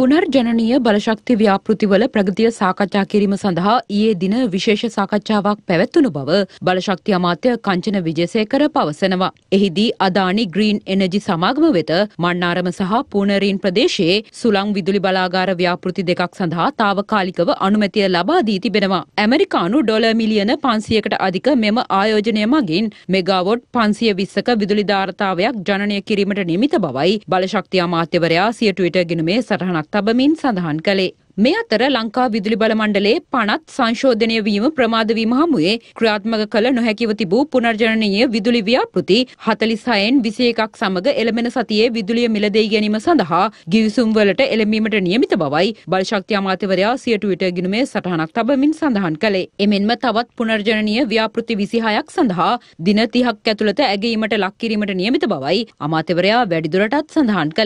පුනර්ජනනීය බලශක්ති ව්‍යාපෘතිවල ප්‍රගතිය සාකච්ඡා කිරීම සඳහා ඊයේ දින විශේෂ සාකච්ඡාවක් පැවැත්වුණු බව බලශක්ති අමාත්‍ය කංචන විජේසේකර පවසනවා. එහිදී අදානි ග්‍රීන් එනර්ජි සමාගම වෙත මන්නාරම සහ පූනරීන් ප්‍රදේශයේ සුළං විදුලි බලාගාර ව්‍යාපෘති දෙකක් සඳහා తాවකාලිකව අනුමැතිය ලබා දී තිබෙනවා. ඇමරිකානු ඩොලර් මිලියන 500කට අධික මෙම ආයෝජනය මගින් මෙගාවොට් 520ක විදුලි ධාරතාවයක් ජනනය කිරීමට නියමිත බවයි බලශක්ති අමාත්‍යවරයා සිය ට්විටර් ගිණුමේ සටහනක් පණක් තබමින් සඳහන් කළේ. මේ අතර ලංකා විදුලි බල මණ්ඩලයේ පනත් සංශෝධනය වීම ප්‍රමාද වීම හමුවේ ක්‍රියාත්මක කළ නොහැකිව තිබූ පුනර්ජනනීය විදුලි ව්‍යාපෘති 46න් 21ක් සමග එළඹෙන සතියේ විදුලිය මිලදී ගැනීම සඳහා ගිවිසුම් වලට එළඹීමට නියමිත බවයි බලශක්ති අමාත්‍යවරයා සිය ට්විටර් ගිණුමේ සටහනක් තබමින් සඳහන් කළේ. එමෙන්ම තවත් පුනර්ජනනීය ව්‍යාපෘති 26ක් සඳහා දින 30ක් ඇතුළත ඇගීමට ලක් කිරීමට නියමිත බවයි අමාත්‍යවරයා වැඩිදුරටත් සඳහන් කළේ.